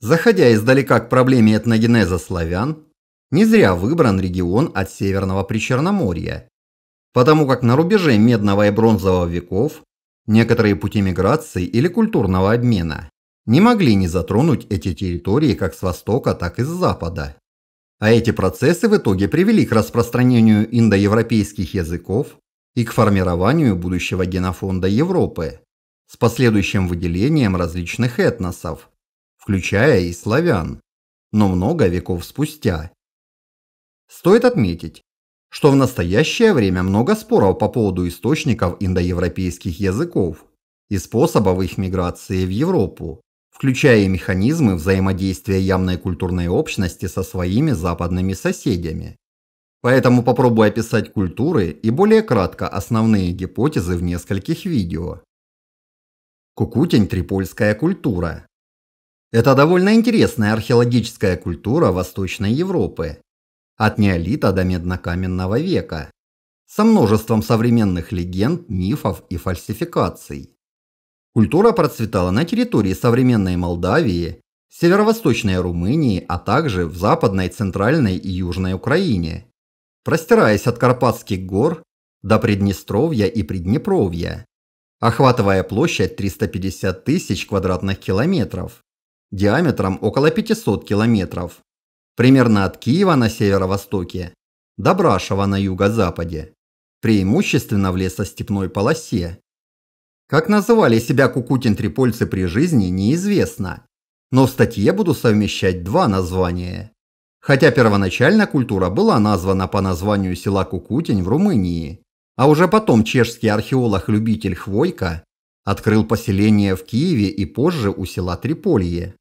Заходя издалека к проблеме этногенеза славян, не зря выбран регион от Северного Причерноморья, потому как на рубеже Медного и Бронзового веков некоторые пути миграции или культурного обмена не могли не затронуть эти территории как с востока, так и с запада. А эти процессы в итоге привели к распространению индоевропейских языков и к формированию будущего генофонда Европы с последующим выделением различных этносов, включая и славян, но много веков спустя. Стоит отметить, что в настоящее время много споров по поводу источников индоевропейских языков и способов их миграции в Европу, включая и механизмы взаимодействия явной культурной общности со своими западными соседями. Поэтому попробую описать культуры и более кратко основные гипотезы в нескольких видео. Кукутень-трипольская культура это довольно интересная археологическая культура Восточной Европы. От неолита до меднокаменного века. Со множеством современных легенд, мифов и фальсификаций. Культура процветала на территории современной Молдавии, северо-восточной Румынии, а также в западной, центральной и южной Украине, простираясь от Карпатских гор до Приднестровья и Приднепровья, охватывая площадь 350 тысяч квадратных километров диаметром около 500 километров. Примерно от Киева на северо-востоке до Брашева на юго-западе. Преимущественно в лесостепной полосе. Как называли себя кукутин-трипольцы при жизни, неизвестно. Но в статье буду совмещать два названия. Хотя первоначально культура была названа по названию села Кукутень в Румынии, а уже потом чешский археолог-любитель Хвойка Открыл поселение в Киеве и позже у села Триполье.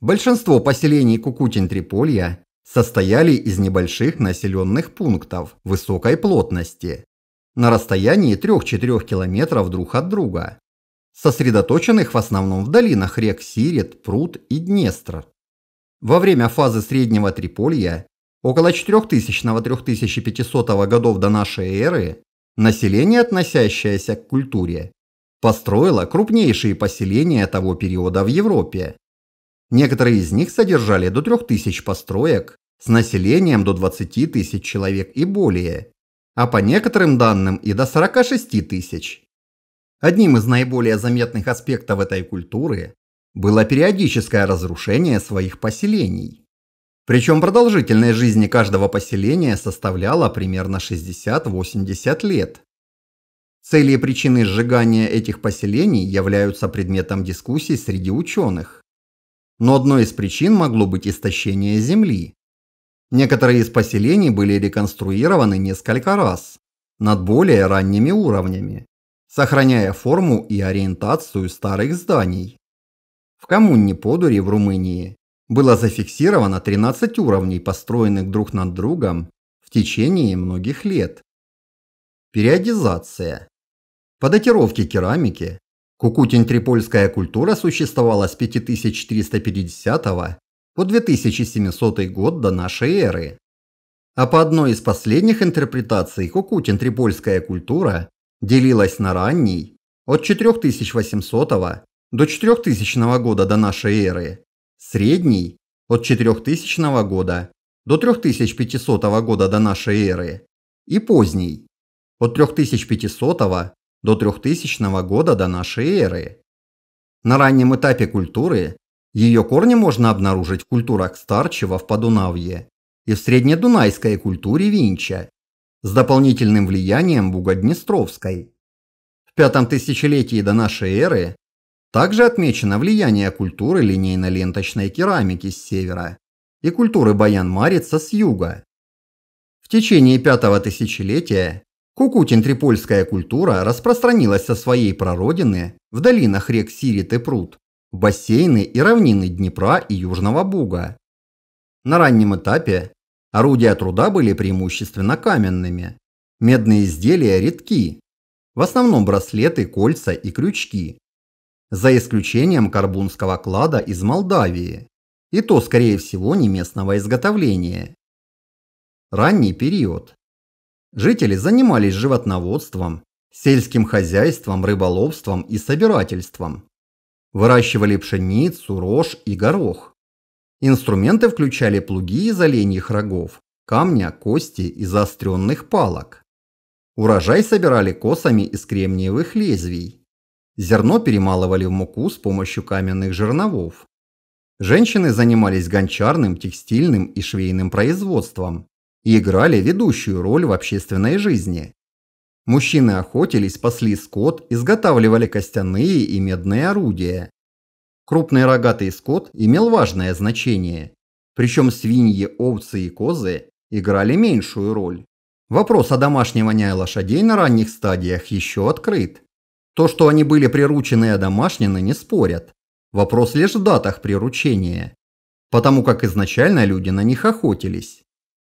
Большинство поселений Кукутин-Триполья состояли из небольших населенных пунктов высокой плотности на расстоянии 3-4 километров друг от друга, сосредоточенных в основном в долинах рек Сирит, Прут и Днестр. Во время фазы Среднего Триполья, около 4000-3500 годов до нашей эры, население, относящееся к культуре, построила крупнейшие поселения того периода в Европе. Некоторые из них содержали до 3000 построек с населением до 20 тысяч человек и более, а по некоторым данным и до 46 тысяч. Одним из наиболее заметных аспектов этой культуры было периодическое разрушение своих поселений. Причем продолжительность жизни каждого поселения составляла примерно 60-80 лет. Цели и причины сжигания этих поселений являются предметом дискуссий среди ученых. Но одной из причин могло быть истощение земли. Некоторые из поселений были реконструированы несколько раз, над более ранними уровнями, сохраняя форму и ориентацию старых зданий. В коммуне Подури в Румынии было зафиксировано 13 уровней, построенных друг над другом в течение многих лет. Периодизация. По датировке керамики кукутин трипольская культура существовала с 5350 по 2700 год до нашей эры. А по одной из последних интерпретаций Кукутин-Трипольская культура делилась на ранний от 4800 до 4000 года до нашей эры, средний от 4000 года до 3500 года до нашей эры и поздний от 3500 до 3000 года до нашей эры. На раннем этапе культуры ее корни можно обнаружить в культурах Старчева в Подунавье и в среднедунайской культуре Винча с дополнительным влиянием Бугоднестровской. В пятом тысячелетии до нашей эры также отмечено влияние культуры линейно-ленточной керамики с севера и культуры Баян-Марица с юга. В течение пятого тысячелетия Кукутин-трипольская культура распространилась со своей прародины в долинах рек Сирит и Пруд, в бассейны и равнины Днепра и Южного Буга. На раннем этапе орудия труда были преимущественно каменными, медные изделия редки, в основном браслеты, кольца и крючки, за исключением карбунского клада из Молдавии, и то, скорее всего, не местного изготовления. Ранний период. Жители занимались животноводством, сельским хозяйством, рыболовством и собирательством. Выращивали пшеницу, рожь и горох. Инструменты включали плуги из оленьих рогов, камня, кости и заостренных палок. Урожай собирали косами из кремниевых лезвий. Зерно перемалывали в муку с помощью каменных жерновов. Женщины занимались гончарным, текстильным и швейным производством и играли ведущую роль в общественной жизни. Мужчины охотились, пасли скот, изготавливали костяные и медные орудия. Крупный рогатый скот имел важное значение. Причем свиньи, овцы и козы играли меньшую роль. Вопрос о домашнивании лошадей на ранних стадиях еще открыт. То, что они были приручены и одомашнены, не спорят. Вопрос лишь в датах приручения. Потому как изначально люди на них охотились.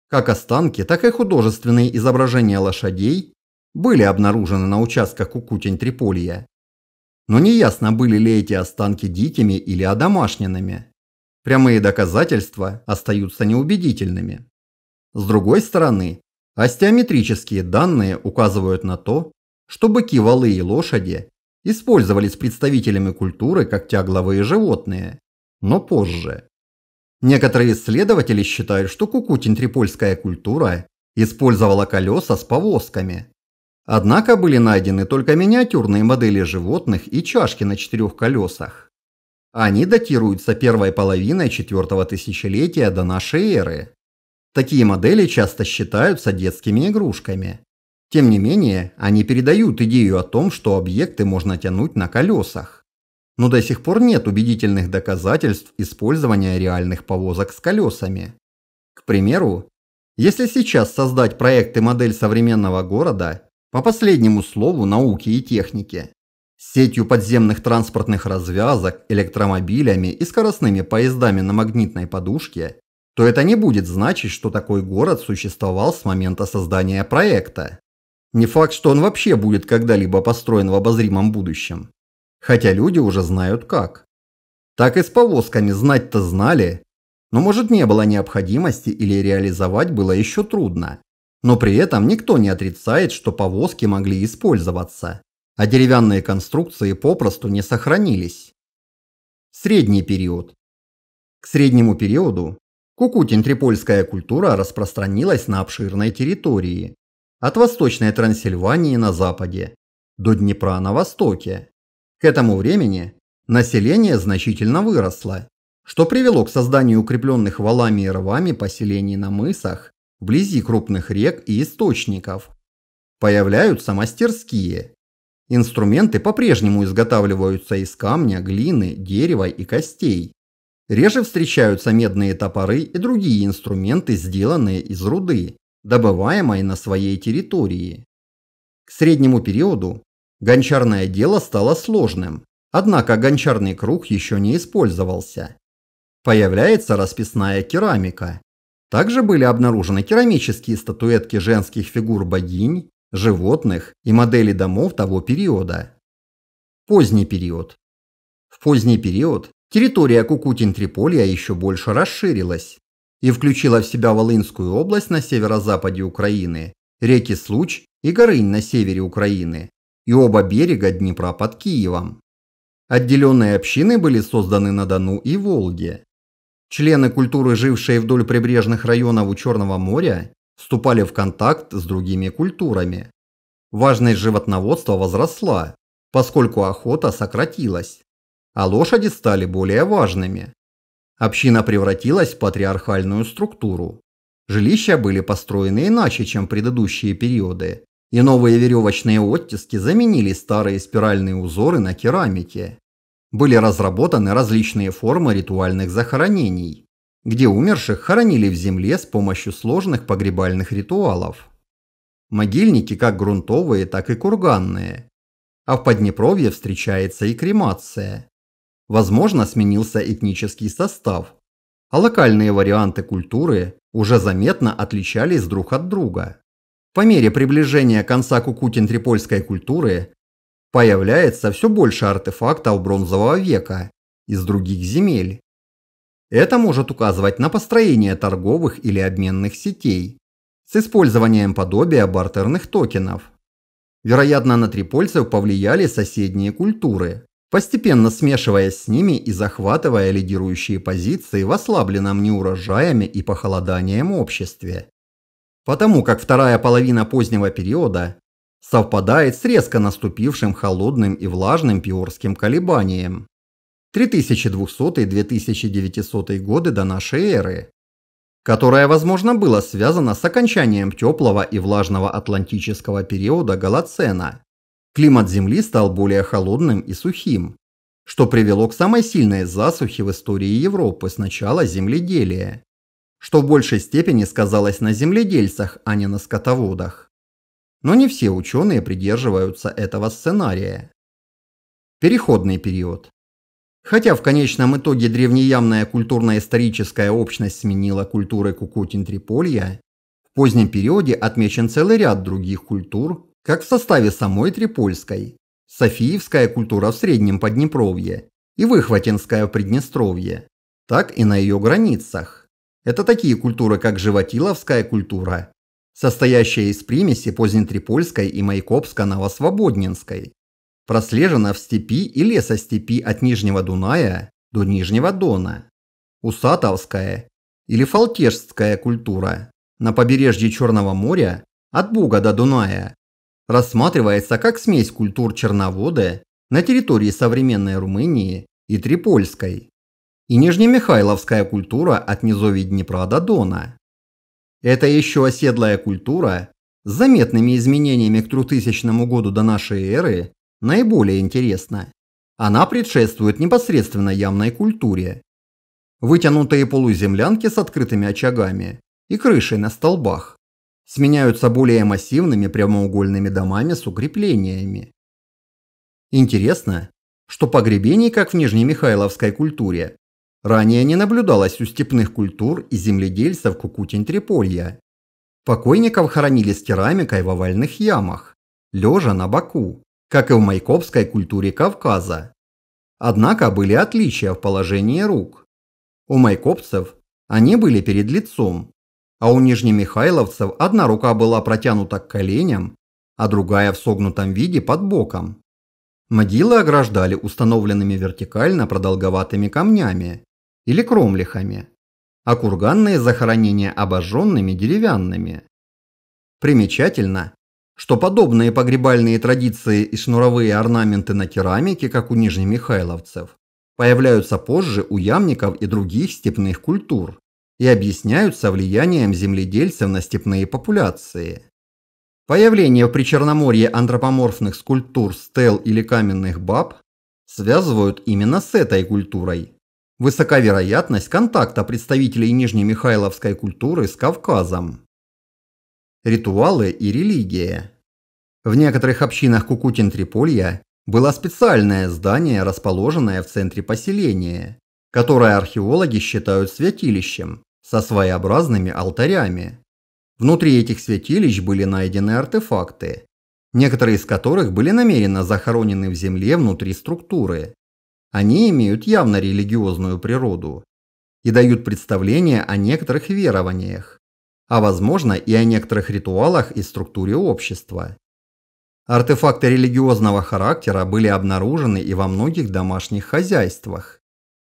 Как останки, так и художественные изображения лошадей были обнаружены на участках Кукутень-Триполья. Но неясно, были ли эти останки дикими или одомашненными. Прямые доказательства остаются неубедительными. С другой стороны, остеометрические данные указывают на то, что быки, валы и лошади использовались представителями культуры как тягловые животные, но позже. Некоторые исследователи считают, что кукутин-трипольская культура использовала колеса с повозками. Однако были найдены только миниатюрные модели животных и чашки на четырех колесах. Они датируются первой половиной четвертого тысячелетия до нашей эры. Такие модели часто считаются детскими игрушками. Тем не менее, они передают идею о том, что объекты можно тянуть на колесах но до сих пор нет убедительных доказательств использования реальных повозок с колесами. К примеру, если сейчас создать проект и модель современного города, по последнему слову науки и техники, с сетью подземных транспортных развязок, электромобилями и скоростными поездами на магнитной подушке, то это не будет значить, что такой город существовал с момента создания проекта. Не факт, что он вообще будет когда-либо построен в обозримом будущем хотя люди уже знают как. Так и с повозками знать-то знали, но может не было необходимости или реализовать было еще трудно. Но при этом никто не отрицает, что повозки могли использоваться, а деревянные конструкции попросту не сохранились. Средний период. К среднему периоду кукутин-трипольская культура распространилась на обширной территории, от Восточной Трансильвании на западе до Днепра на востоке. К этому времени население значительно выросло, что привело к созданию укрепленных валами и рвами поселений на мысах, вблизи крупных рек и источников. Появляются мастерские. Инструменты по-прежнему изготавливаются из камня, глины, дерева и костей. Реже встречаются медные топоры и другие инструменты, сделанные из руды, добываемой на своей территории. К среднему периоду Гончарное дело стало сложным, однако гончарный круг еще не использовался. Появляется расписная керамика. Также были обнаружены керамические статуэтки женских фигур богинь, животных и модели домов того периода. Поздний период. В поздний период территория Кукутин-Триполья еще больше расширилась и включила в себя Волынскую область на северо-западе Украины, реки Случ и Горынь на севере Украины, и оба берега Днепра под Киевом. Отделенные общины были созданы на Дону и Волге. Члены культуры, жившие вдоль прибрежных районов у Черного моря, вступали в контакт с другими культурами. Важность животноводства возросла, поскольку охота сократилась, а лошади стали более важными. Община превратилась в патриархальную структуру. Жилища были построены иначе, чем предыдущие периоды и новые веревочные оттиски заменили старые спиральные узоры на керамике. Были разработаны различные формы ритуальных захоронений, где умерших хоронили в земле с помощью сложных погребальных ритуалов. Могильники как грунтовые, так и курганные. А в Поднепровье встречается и кремация. Возможно, сменился этнический состав, а локальные варианты культуры уже заметно отличались друг от друга по мере приближения конца Кукутин-Трипольской культуры появляется все больше артефактов бронзового века из других земель. Это может указывать на построение торговых или обменных сетей с использованием подобия бартерных токенов. Вероятно, на трипольцев повлияли соседние культуры, постепенно смешиваясь с ними и захватывая лидирующие позиции в ослабленном неурожаями и похолоданием обществе потому как вторая половина позднего периода совпадает с резко наступившим холодным и влажным пиорским колебанием. 3200-2900 годы до нашей эры, которое, возможно, было связано с окончанием теплого и влажного атлантического периода Голоцена. Климат Земли стал более холодным и сухим, что привело к самой сильной засухе в истории Европы с начала земледелия что в большей степени сказалось на земледельцах, а не на скотоводах. Но не все ученые придерживаются этого сценария. Переходный период. Хотя в конечном итоге древнеямная культурно-историческая общность сменила культуры Кукутин-Триполья, в позднем периоде отмечен целый ряд других культур, как в составе самой Трипольской, Софиевская культура в Среднем Поднепровье и Выхватинская в Приднестровье, так и на ее границах. Это такие культуры, как животиловская культура, состоящая из примеси позднетрипольской и майкопско новосвободненской Прослежена в степи и лесостепи от Нижнего Дуная до Нижнего Дона. Усатовская или фалтежская культура на побережье Черного моря от Буга до Дуная рассматривается как смесь культур черноводы на территории современной Румынии и Трипольской и нижнемихайловская культура от низовий Днепра до Дона. Это еще оседлая культура с заметными изменениями к 3000 году до нашей эры наиболее интересна. Она предшествует непосредственно ямной культуре. Вытянутые полуземлянки с открытыми очагами и крышей на столбах сменяются более массивными прямоугольными домами с укреплениями. Интересно, что погребений, как в Нижнемихайловской культуре, ранее не наблюдалось у степных культур и земледельцев Кукутень-Триполья. Покойников хоронили с керамикой в овальных ямах, лежа на боку, как и в майкопской культуре Кавказа. Однако были отличия в положении рук. У майкопцев они были перед лицом, а у нижнемихайловцев одна рука была протянута к коленям, а другая в согнутом виде под боком. Могилы ограждали установленными вертикально продолговатыми камнями, или кромлихами, а курганные захоронения обожженными деревянными. Примечательно, что подобные погребальные традиции и шнуровые орнаменты на керамике, как у нижнемихайловцев, появляются позже у ямников и других степных культур и объясняются влиянием земледельцев на степные популяции. Появление в Причерноморье антропоморфных скульптур, стел или каменных баб связывают именно с этой культурой, Высока вероятность контакта представителей Нижнемихайловской культуры с Кавказом. Ритуалы и религия. В некоторых общинах Кукутин-Триполья было специальное здание, расположенное в центре поселения, которое археологи считают святилищем со своеобразными алтарями. Внутри этих святилищ были найдены артефакты, некоторые из которых были намеренно захоронены в земле внутри структуры. Они имеют явно религиозную природу и дают представление о некоторых верованиях, а возможно и о некоторых ритуалах и структуре общества. Артефакты религиозного характера были обнаружены и во многих домашних хозяйствах.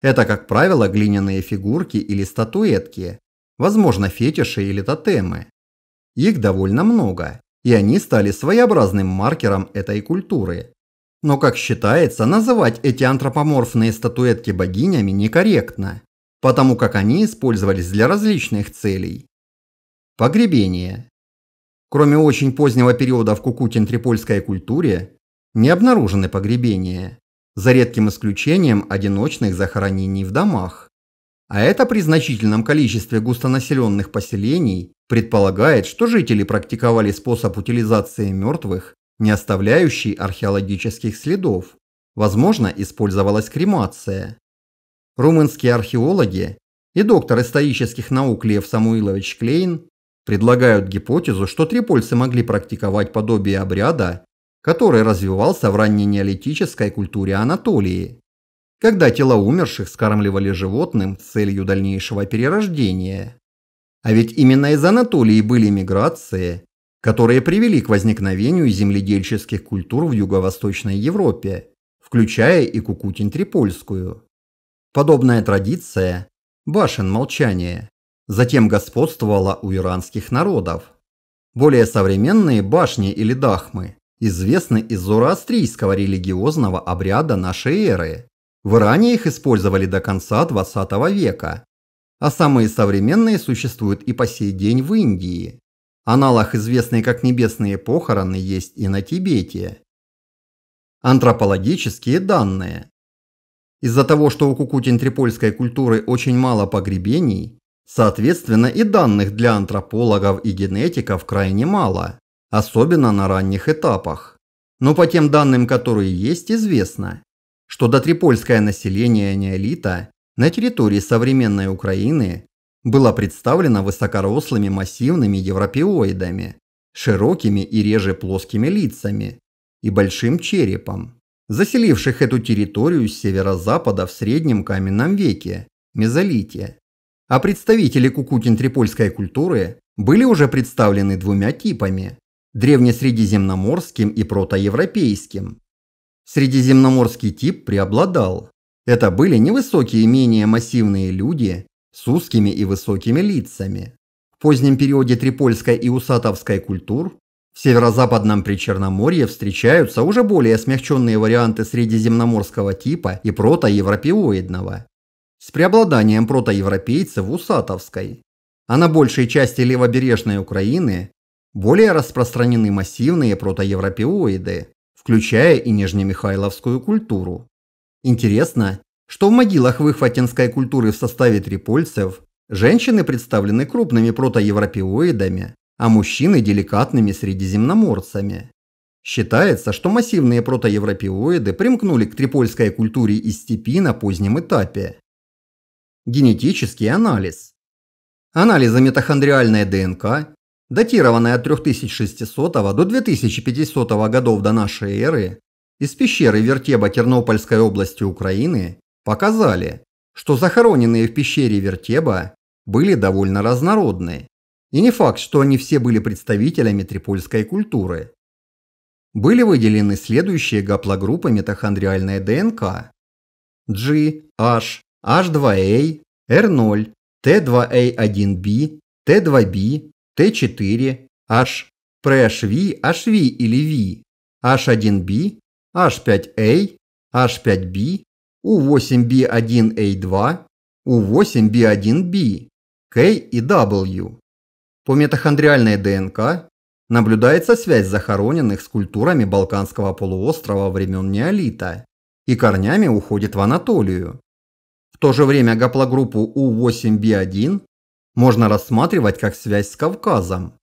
Это, как правило, глиняные фигурки или статуэтки, возможно, фетиши или тотемы. Их довольно много, и они стали своеобразным маркером этой культуры. Но, как считается, называть эти антропоморфные статуэтки богинями некорректно, потому как они использовались для различных целей. Погребение. Кроме очень позднего периода в кукутин-трипольской культуре, не обнаружены погребения, за редким исключением одиночных захоронений в домах. А это при значительном количестве густонаселенных поселений предполагает, что жители практиковали способ утилизации мертвых не оставляющий археологических следов. Возможно, использовалась кремация. Румынские археологи и доктор исторических наук Лев Самуилович Клейн предлагают гипотезу, что трипольцы могли практиковать подобие обряда, который развивался в ранненеолитической культуре Анатолии, когда тела умерших скармливали животным с целью дальнейшего перерождения. А ведь именно из Анатолии были миграции, которые привели к возникновению земледельческих культур в Юго-Восточной Европе, включая и Кукутин-Трипольскую. Подобная традиция – башен молчания – затем господствовала у иранских народов. Более современные башни или дахмы известны из зороастрийского религиозного обряда нашей эры. В Иране их использовали до конца 20 века, а самые современные существуют и по сей день в Индии. Аналог, известный как небесные похороны, есть и на Тибете. Антропологические данные. Из-за того, что у кукутин-трипольской культуры очень мало погребений, соответственно и данных для антропологов и генетиков крайне мало, особенно на ранних этапах. Но по тем данным, которые есть, известно, что дотрипольское население неолита на территории современной Украины была представлена высокорослыми массивными европеоидами, широкими и реже плоскими лицами и большим черепом, заселивших эту территорию с северо-запада в среднем каменном веке, мезолите. А представители кукутин-трипольской культуры были уже представлены двумя типами – древнесредиземноморским и протоевропейским. Средиземноморский тип преобладал. Это были невысокие менее массивные люди с узкими и высокими лицами. В позднем периоде Трипольской и Усатовской культур в северо-западном Причерноморье встречаются уже более смягченные варианты средиземноморского типа и протоевропеоидного. С преобладанием протоевропейцев Усатовской. А на большей части левобережной Украины более распространены массивные протоевропеоиды, включая и нижнемихайловскую культуру. Интересно, что в могилах выхватинской культуры в составе трипольцев женщины представлены крупными протоевропеоидами, а мужчины – деликатными средиземноморцами. Считается, что массивные протоевропеоиды примкнули к трипольской культуре из степи на позднем этапе. Генетический анализ. Анализы митохондриальной ДНК, датированной от 3600 до 2500 годов до нашей эры, из пещеры Вертеба Тернопольской области Украины показали, что захороненные в пещере Вертеба были довольно разнородны, и не факт, что они все были представителями трипольской культуры. Были выделены следующие гаплогруппы митохондриальной ДНК G, H, H2A, R0, T2A1B, T2B, T4, H, PRHV, а HV или V, H1B, H5A, H5B, U8B1A2, U8B1B, K и W. По митохондриальной ДНК наблюдается связь захороненных с культурами Балканского полуострова времен неолита и корнями уходит в Анатолию. В то же время гаплогруппу U8B1 можно рассматривать как связь с Кавказом,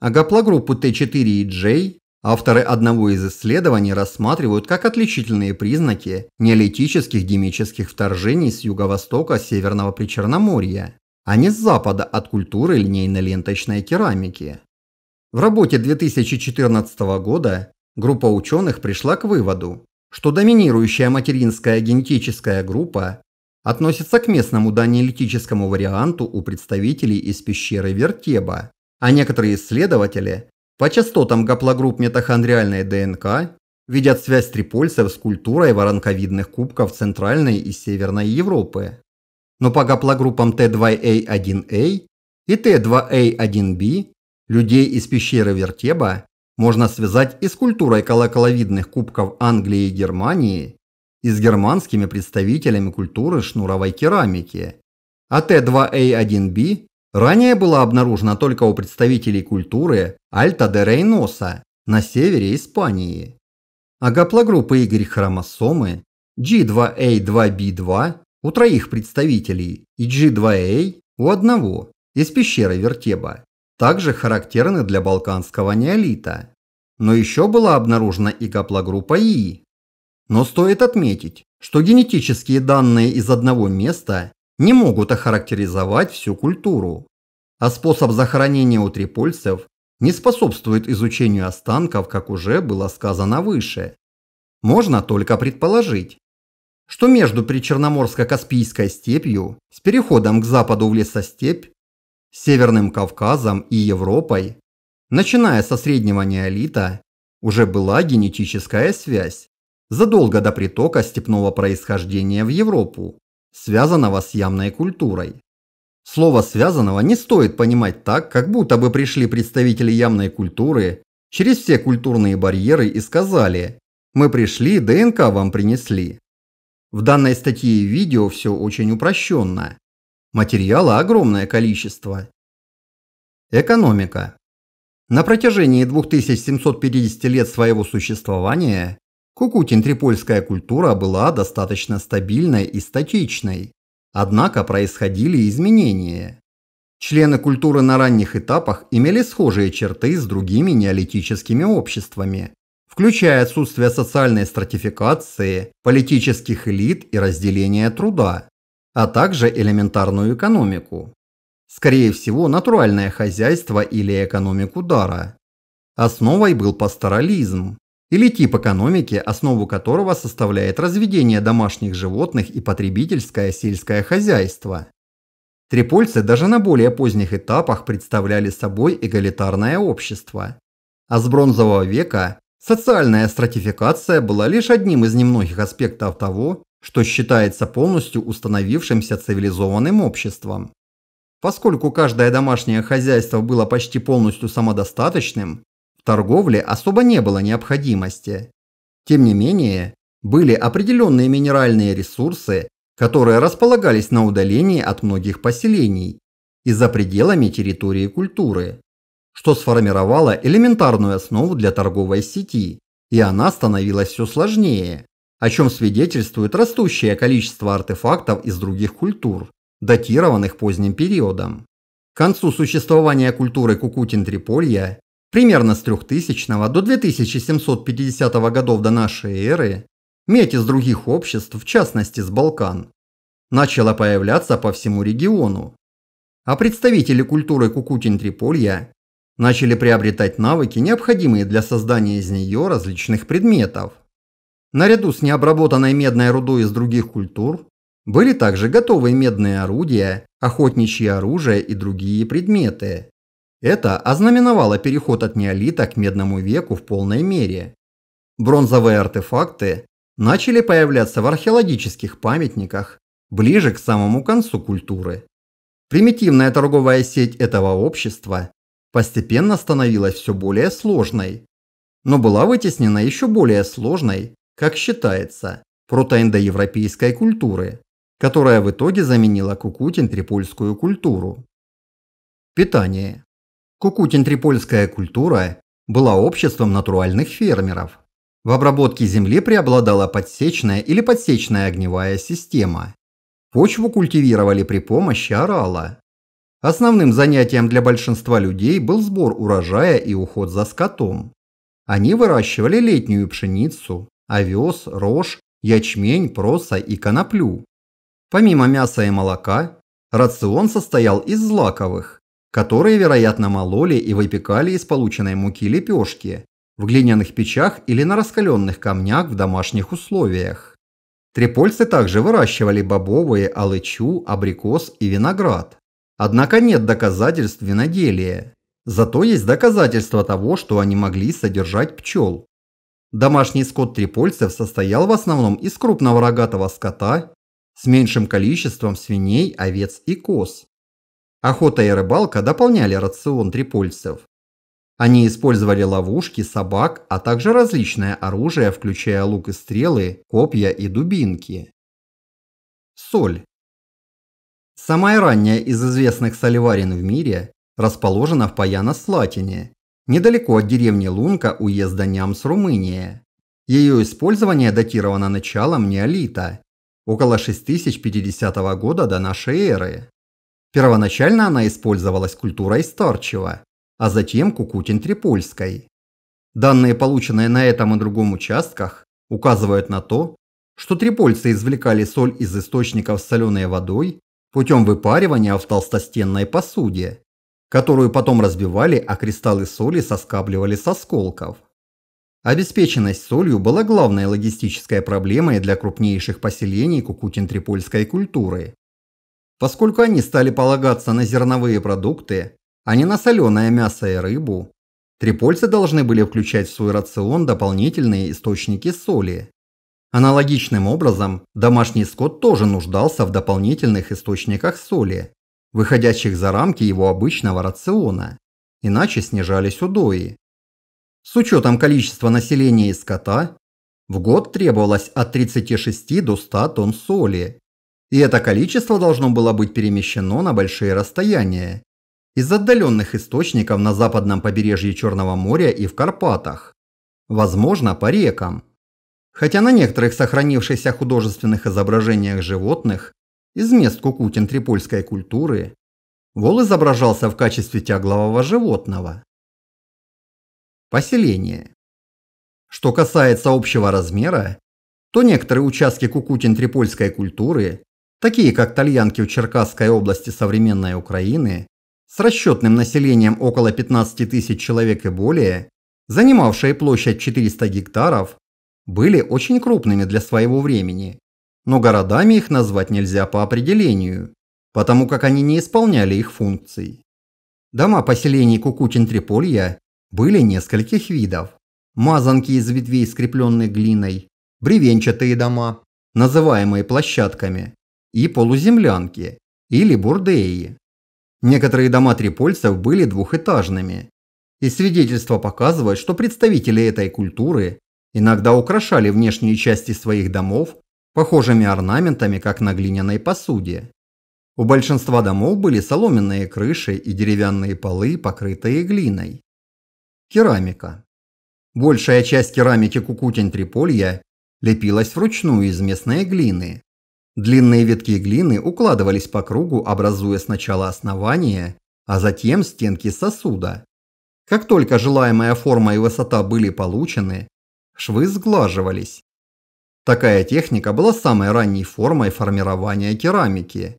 а гаплогруппу T4 и J Авторы одного из исследований рассматривают как отличительные признаки неолитических демических вторжений с юго-востока Северного Причерноморья, а не с запада от культуры линейно-ленточной керамики. В работе 2014 года группа ученых пришла к выводу, что доминирующая материнская генетическая группа относится к местному даниэлитическому варианту у представителей из пещеры Вертеба, а некоторые исследователи по частотам гаплогрупп митохондриальной ДНК видят связь трипольцев с культурой воронковидных кубков Центральной и Северной Европы. Но по гаплогруппам т 2 a 1 a и t 2 a 1 b людей из пещеры Вертеба можно связать и с культурой колоколовидных кубков Англии и Германии, и с германскими представителями культуры шнуровой керамики. А t 2 a 1 b Ранее была обнаружена только у представителей культуры Альта-де-Рейноса на севере Испании. А гаплогруппы Y-хромосомы G2A2B2 у троих представителей и G2A у одного из пещеры Вертеба также характерны для балканского неолита. Но еще была обнаружена и гаплогруппа И. Но стоит отметить, что генетические данные из одного места не могут охарактеризовать всю культуру. А способ захоронения у трипольцев не способствует изучению останков, как уже было сказано выше. Можно только предположить, что между Причерноморско-Каспийской степью с переходом к западу в лесостепь, Северным Кавказом и Европой, начиная со среднего неолита, уже была генетическая связь задолго до притока степного происхождения в Европу связанного с ямной культурой. Слово «связанного» не стоит понимать так, как будто бы пришли представители ямной культуры через все культурные барьеры и сказали «Мы пришли, ДНК вам принесли». В данной статье и видео все очень упрощенно. Материала огромное количество. Экономика. На протяжении 2750 лет своего существования Кукутин-трипольская культура была достаточно стабильной и статичной, однако происходили изменения. Члены культуры на ранних этапах имели схожие черты с другими неолитическими обществами, включая отсутствие социальной стратификации, политических элит и разделения труда, а также элементарную экономику. Скорее всего, натуральное хозяйство или экономику дара. Основой был пасторализм, или тип экономики, основу которого составляет разведение домашних животных и потребительское сельское хозяйство. Трипольцы даже на более поздних этапах представляли собой эгалитарное общество. А с бронзового века социальная стратификация была лишь одним из немногих аспектов того, что считается полностью установившимся цивилизованным обществом. Поскольку каждое домашнее хозяйство было почти полностью самодостаточным, торговле особо не было необходимости. Тем не менее, были определенные минеральные ресурсы, которые располагались на удалении от многих поселений и за пределами территории культуры, что сформировало элементарную основу для торговой сети, и она становилась все сложнее, о чем свидетельствует растущее количество артефактов из других культур, датированных поздним периодом. К концу существования культуры Кукутин-Триполья примерно с 3000 до 2750 годов до нашей эры, медь из других обществ, в частности с Балкан, начала появляться по всему региону. А представители культуры Кукутин-Триполья начали приобретать навыки, необходимые для создания из нее различных предметов. Наряду с необработанной медной рудой из других культур были также готовые медные орудия, охотничье оружие и другие предметы. Это ознаменовало переход от неолита к медному веку в полной мере. Бронзовые артефакты начали появляться в археологических памятниках ближе к самому концу культуры. Примитивная торговая сеть этого общества постепенно становилась все более сложной, но была вытеснена еще более сложной, как считается, протоиндоевропейской культуры, которая в итоге заменила кукутин-трипольскую культуру. Питание. Кукутин-Трипольская культура была обществом натуральных фермеров. В обработке земли преобладала подсечная или подсечная огневая система. Почву культивировали при помощи орала. Основным занятием для большинства людей был сбор урожая и уход за скотом. Они выращивали летнюю пшеницу, овес, рожь, ячмень, проса и коноплю. Помимо мяса и молока, рацион состоял из злаковых которые, вероятно, мололи и выпекали из полученной муки лепешки в глиняных печах или на раскаленных камнях в домашних условиях. Трипольцы также выращивали бобовые, алычу, абрикос и виноград. Однако нет доказательств виноделия. Зато есть доказательства того, что они могли содержать пчел. Домашний скот трипольцев состоял в основном из крупного рогатого скота с меньшим количеством свиней, овец и коз. Охота и рыбалка дополняли рацион трипольцев. Они использовали ловушки, собак, а также различное оружие, включая лук и стрелы, копья и дубинки. Соль. Самая ранняя из известных солеварен в мире расположена в Паяна-Слатине, недалеко от деревни Лунка уезда Нямс, Румыния. Ее использование датировано началом неолита, около 6050 года до нашей эры. Первоначально она использовалась культурой Старчева, а затем Кукутин-Трипольской. Данные, полученные на этом и другом участках, указывают на то, что трипольцы извлекали соль из источников с соленой водой путем выпаривания в толстостенной посуде, которую потом разбивали, а кристаллы соли соскабливали с осколков. Обеспеченность солью была главной логистической проблемой для крупнейших поселений Кукутин-Трипольской культуры поскольку они стали полагаться на зерновые продукты, а не на соленое мясо и рыбу. Трипольцы должны были включать в свой рацион дополнительные источники соли. Аналогичным образом, домашний скот тоже нуждался в дополнительных источниках соли, выходящих за рамки его обычного рациона, иначе снижались удои. С учетом количества населения и скота, в год требовалось от 36 до 100 тонн соли, и это количество должно было быть перемещено на большие расстояния. Из отдаленных источников на западном побережье Черного моря и в Карпатах. Возможно, по рекам. Хотя на некоторых сохранившихся художественных изображениях животных из мест кукутин трипольской культуры вол изображался в качестве тяглового животного. Поселение. Что касается общего размера, то некоторые участки кукутин-трипольской культуры такие как Тальянки в Черкасской области современной Украины, с расчетным населением около 15 тысяч человек и более, занимавшие площадь 400 гектаров, были очень крупными для своего времени, но городами их назвать нельзя по определению, потому как они не исполняли их функций. Дома поселений Кукутин-Триполья были нескольких видов. Мазанки из ветвей, скрепленных глиной, бревенчатые дома, называемые площадками, и полуземлянки, или бурдеи. Некоторые дома трипольцев были двухэтажными. И свидетельства показывают, что представители этой культуры иногда украшали внешние части своих домов похожими орнаментами, как на глиняной посуде. У большинства домов были соломенные крыши и деревянные полы, покрытые глиной. Керамика. Большая часть керамики кукутин триполья лепилась вручную из местной глины, Длинные витки глины укладывались по кругу, образуя сначала основание, а затем стенки сосуда. Как только желаемая форма и высота были получены, швы сглаживались. Такая техника была самой ранней формой формирования керамики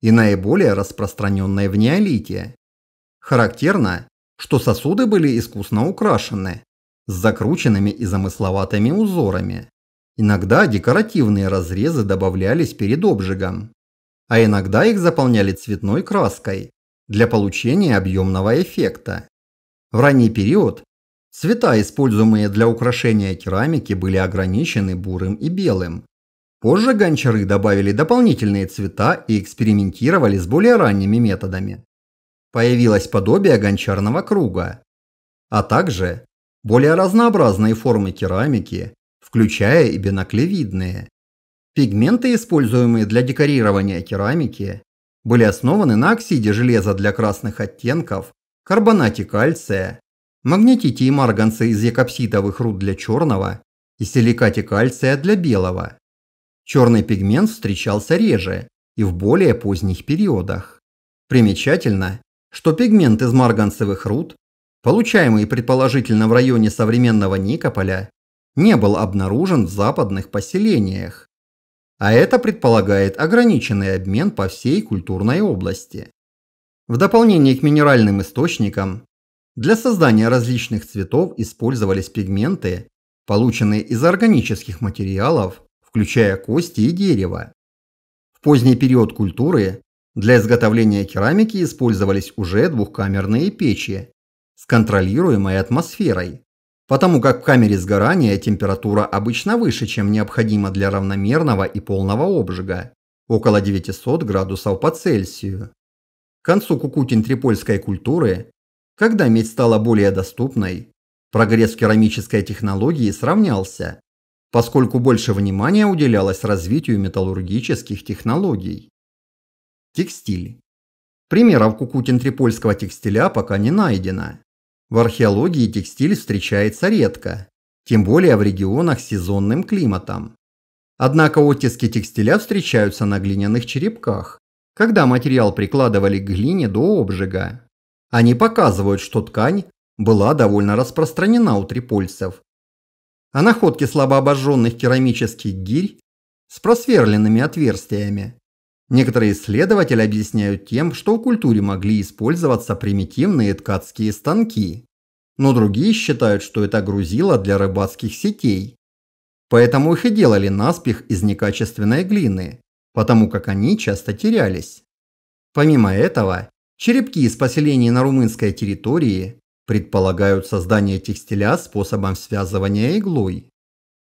и наиболее распространенной в неолите. Характерно, что сосуды были искусно украшены, с закрученными и замысловатыми узорами. Иногда декоративные разрезы добавлялись перед обжигом, а иногда их заполняли цветной краской для получения объемного эффекта. В ранний период цвета, используемые для украшения керамики, были ограничены бурым и белым. Позже гончары добавили дополнительные цвета и экспериментировали с более ранними методами. Появилось подобие гончарного круга, а также более разнообразные формы керамики включая и биноклевидные. Пигменты, используемые для декорирования керамики, были основаны на оксиде железа для красных оттенков, карбонате кальция, магнетите и марганце из якопситовых руд для черного и силикате кальция для белого. Черный пигмент встречался реже и в более поздних периодах. Примечательно, что пигмент из марганцевых руд, получаемый предположительно в районе современного Никополя, не был обнаружен в западных поселениях. А это предполагает ограниченный обмен по всей культурной области. В дополнение к минеральным источникам, для создания различных цветов использовались пигменты, полученные из органических материалов, включая кости и дерево. В поздний период культуры для изготовления керамики использовались уже двухкамерные печи с контролируемой атмосферой, потому как в камере сгорания температура обычно выше, чем необходимо для равномерного и полного обжига – около 900 градусов по Цельсию. К концу кукутин-трипольской культуры, когда медь стала более доступной, прогресс керамической технологии сравнялся, поскольку больше внимания уделялось развитию металлургических технологий. Текстиль. Примеров кукутин-трипольского текстиля пока не найдено в археологии текстиль встречается редко, тем более в регионах с сезонным климатом. Однако оттиски текстиля встречаются на глиняных черепках, когда материал прикладывали к глине до обжига. Они показывают, что ткань была довольно распространена у трипольцев. А находки обожженных керамических гирь с просверленными отверстиями Некоторые исследователи объясняют тем, что в культуре могли использоваться примитивные ткацкие станки, но другие считают, что это грузило для рыбацких сетей. Поэтому их и делали наспех из некачественной глины, потому как они часто терялись. Помимо этого, черепки из поселений на румынской территории предполагают создание текстиля способом связывания иглой,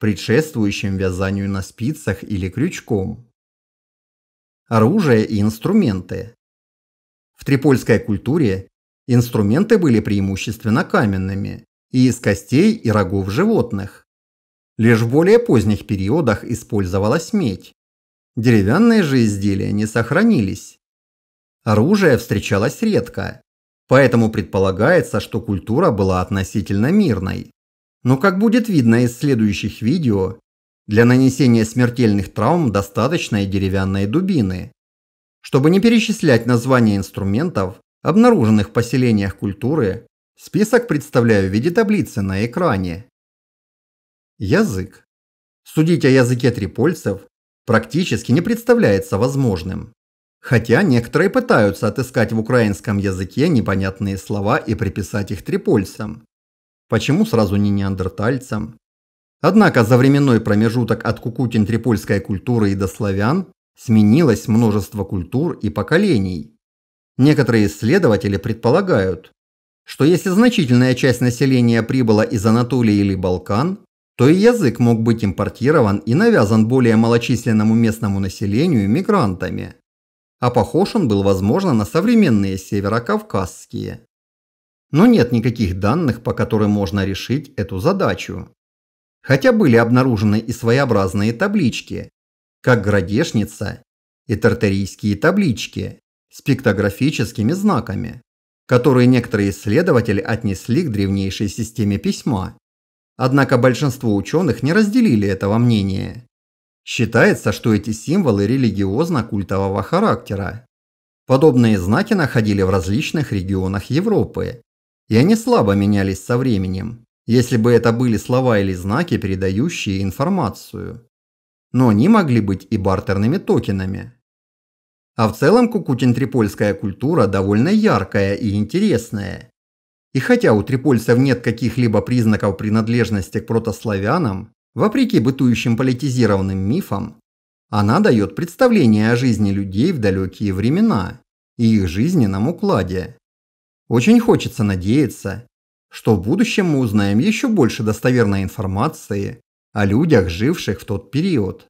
предшествующим вязанию на спицах или крючком оружие и инструменты. В трипольской культуре инструменты были преимущественно каменными и из костей и рогов животных. Лишь в более поздних периодах использовалась медь. Деревянные же изделия не сохранились. Оружие встречалось редко, поэтому предполагается, что культура была относительно мирной. Но как будет видно из следующих видео, для нанесения смертельных травм достаточно и деревянной дубины. Чтобы не перечислять названия инструментов, обнаруженных в поселениях культуры, список представляю в виде таблицы на экране. Язык. Судить о языке трипольцев практически не представляется возможным. Хотя некоторые пытаются отыскать в украинском языке непонятные слова и приписать их трипольцам. Почему сразу не неандертальцам? Однако за временной промежуток от кукутин-трипольской культуры и до славян сменилось множество культур и поколений. Некоторые исследователи предполагают, что если значительная часть населения прибыла из Анатолии или Балкан, то и язык мог быть импортирован и навязан более малочисленному местному населению мигрантами. А похож он был, возможно, на современные северокавказские. Но нет никаких данных, по которым можно решить эту задачу хотя были обнаружены и своеобразные таблички, как градешница и тартарийские таблички с пиктографическими знаками, которые некоторые исследователи отнесли к древнейшей системе письма. Однако большинство ученых не разделили этого мнения. Считается, что эти символы религиозно-культового характера. Подобные знаки находили в различных регионах Европы, и они слабо менялись со временем если бы это были слова или знаки, передающие информацию. Но они могли быть и бартерными токенами. А в целом кукутин-трипольская культура довольно яркая и интересная. И хотя у трипольцев нет каких-либо признаков принадлежности к протославянам, вопреки бытующим политизированным мифам, она дает представление о жизни людей в далекие времена и их жизненном укладе. Очень хочется надеяться, что в будущем мы узнаем еще больше достоверной информации о людях, живших в тот период.